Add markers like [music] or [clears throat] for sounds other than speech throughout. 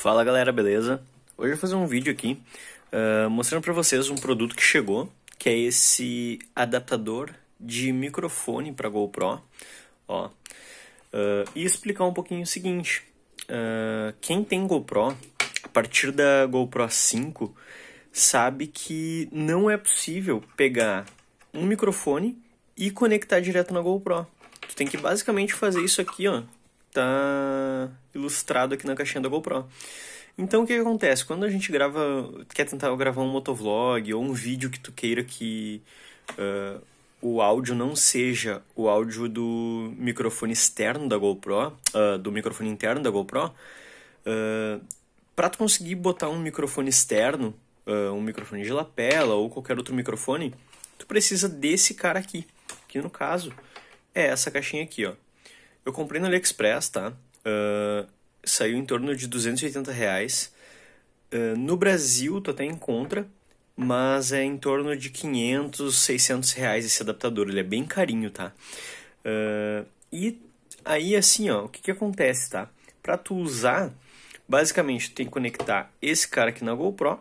Fala galera, beleza? Hoje eu vou fazer um vídeo aqui uh, mostrando para vocês um produto que chegou, que é esse adaptador de microfone para GoPro, ó, uh, e explicar um pouquinho o seguinte, uh, quem tem GoPro, a partir da GoPro 5, sabe que não é possível pegar um microfone e conectar direto na GoPro. Tu tem que basicamente fazer isso aqui, ó, tá ilustrado aqui na caixinha da GoPro. Então o que, que, acontece? Quando a gente grava, quer tentar gravar um motovlog ou um vídeo que tu queira que uh, o áudio não seja o áudio do microfone externo da GoPro, uh, do microfone interno da GoPro, uh, para tu conseguir botar um microfone externo, uh, um microfone de lapela ou qualquer outro microfone, tu precisa desse cara aqui, que no caso é essa caixinha aqui, ó. Eu comprei no AliExpress, tá? Uh, saiu em torno de 280 reais. Uh, no Brasil, tu até encontra, mas é em torno de 500, 600 reais esse adaptador. Ele é bem carinho, tá? Uh, e aí, assim, ó, o que que acontece, tá? Pra tu usar, basicamente, tu tem que conectar esse cara aqui na GoPro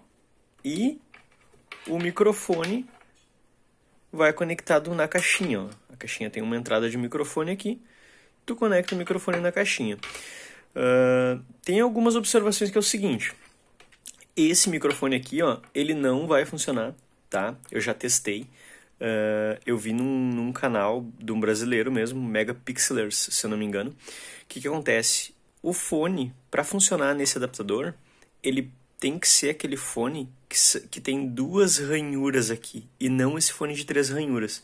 e o microfone vai conectado na caixinha, ó. A caixinha tem uma entrada de microfone aqui tu conecta o microfone na caixinha. Uh, tem algumas observações que é o seguinte. Esse microfone aqui, ó, ele não vai funcionar, tá? Eu já testei. Uh, eu vi num, num, canal de um brasileiro mesmo, Megapixelers, se eu não me engano. O que, que acontece? O fone, para funcionar nesse adaptador, ele tem que ser aquele fone que, que tem duas ranhuras aqui, e não esse fone de três ranhuras.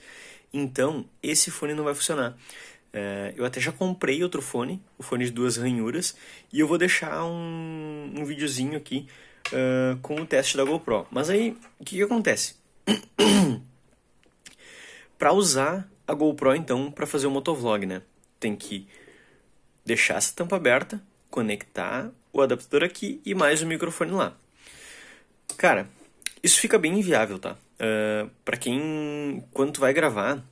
Então, esse fone não vai funcionar. É, eu até já comprei outro fone, o fone de duas ranhuras, e eu vou deixar um, um videozinho aqui uh, com o teste da GoPro. Mas aí, o que, que acontece? [clears throat] para usar a GoPro, então, para fazer o motovlog, né? Tem que deixar essa tampa aberta, conectar o adaptador aqui e mais o microfone lá. Cara, isso fica bem inviável, tá? Uh, é, para quem, quando tu vai gravar,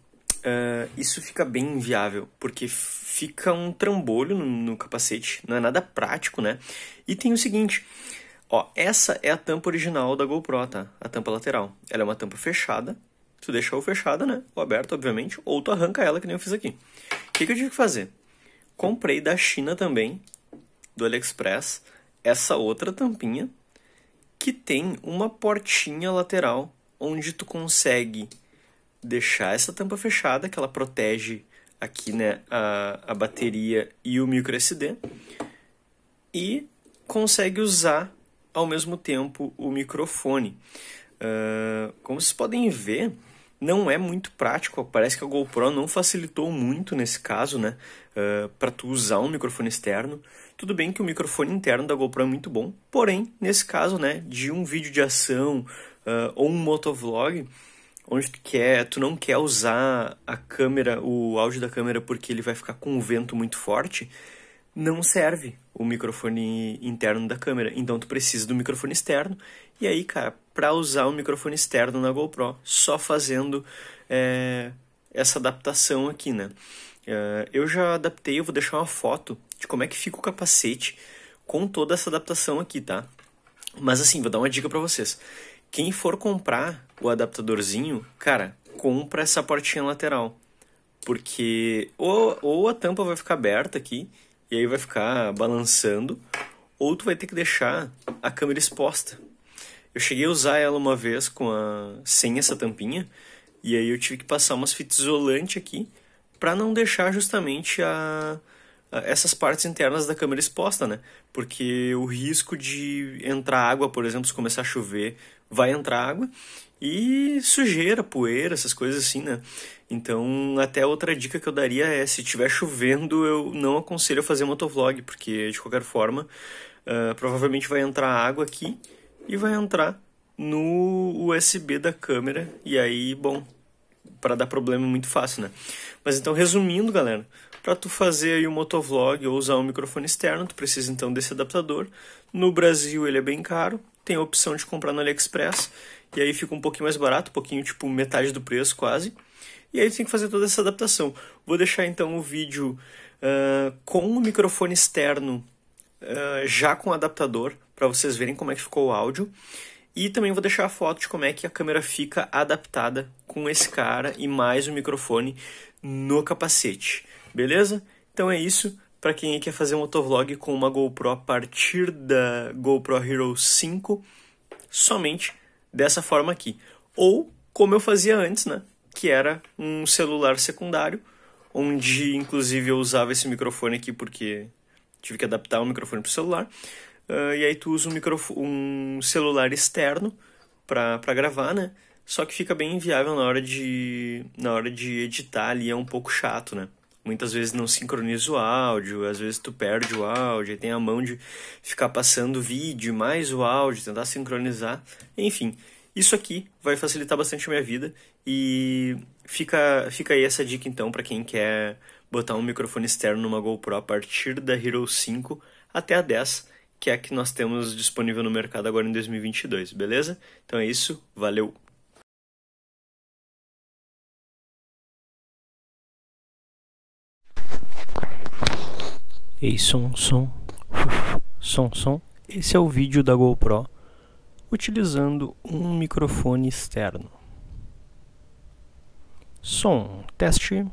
uh, isso fica bem inviável, porque fica um trambolho no, no, capacete, não é nada prático, né? E tem o seguinte, ó, essa é a tampa original da GoPro, tá? A tampa lateral. Ela é uma tampa fechada, tu deixa ou fechada, né? Ou aberta, obviamente, ou tu arranca ela, que nem eu fiz aqui. O que, que eu tive que fazer? Comprei da China também, do AliExpress, essa outra tampinha, que tem uma portinha lateral onde tu consegue deixar essa tampa fechada, que ela protege aqui né, a, a bateria e o micro SD, e consegue usar ao mesmo tempo o microfone. Uh, como vocês podem ver, não é muito prático. Parece que a GoPro não facilitou muito nesse caso, né? Uh, ah, para tu usar um microfone externo. Tudo bem que o microfone interno da GoPro é muito bom, porém, nesse caso, né, de um vídeo de ação uh, ou um motovlog, onde tu quer, tu não quer usar a câmera, o áudio da câmera porque ele vai ficar com o vento muito forte, não serve o microfone interno da câmera. Então tu precisa do microfone externo. E aí, cara, para usar o microfone externo na GoPro, só fazendo é, essa adaptação aqui, né? É, eu já adaptei, eu vou deixar uma foto de como é que fica o capacete com toda essa adaptação aqui, tá? Mas assim, vou dar uma dica para vocês. Quem for comprar o adaptadorzinho, cara, compra essa portinha lateral. Porque ou, ou a tampa vai ficar aberta aqui, e aí vai ficar balançando, ou tu vai ter que deixar a câmera exposta. Eu cheguei a usar ela uma vez com a sem essa tampinha, e aí eu tive que passar umas fitas isolante aqui para não deixar justamente a essas partes internas da câmera exposta, né? Porque o risco de entrar água, por exemplo, se começar a chover, vai entrar água e sujeira, poeira, essas coisas assim, né? Então, até outra dica que eu daria é, se estiver chovendo, eu não aconselho a fazer motovlog, porque de qualquer forma, uh, provavelmente vai entrar água aqui e vai entrar no USB da câmera e aí, bom, para dar problema muito fácil, né? Mas então, resumindo, galera, para tu fazer aí o um motovlog ou usar um microfone externo, tu precisa então desse adaptador. No Brasil ele é bem caro, tem a opção de comprar no AliExpress, e aí fica um pouquinho mais barato, um pouquinho tipo metade do preço quase. E aí tu tem que fazer toda essa adaptação. Vou deixar então o vídeo uh, com o microfone externo, uh, já com o adaptador, para vocês verem como é que ficou o áudio. E também vou deixar a foto de como é que a câmera fica adaptada com esse cara e mais o um microfone no capacete. Beleza? Então é isso. Para quem quer fazer um motovlog com uma GoPro a partir da GoPro Hero 5, somente dessa forma aqui. Ou como eu fazia antes, né? Que era um celular secundário, onde inclusive eu usava esse microfone aqui porque tive que adaptar o microfone para o celular. Uh, e aí tu usa um, microfone, um celular externo para gravar, né? Só que fica bem inviável na hora de na hora de editar ali, é um pouco chato, né? Muitas vezes não sincroniza o áudio, às vezes tu perde o áudio, aí tem a mão de ficar passando o vídeo, mais o áudio, tentar sincronizar. Enfim, isso aqui vai facilitar bastante a minha vida e fica, fica aí essa dica então para quem quer botar um microfone externo numa GoPro a partir da Hero 5 até a 10 que é a que nós temos disponível no mercado agora em 2022, beleza? Então é isso, valeu! Ei, som, som, som, som. Esse é o vídeo da GoPro utilizando um microfone externo. Som, teste.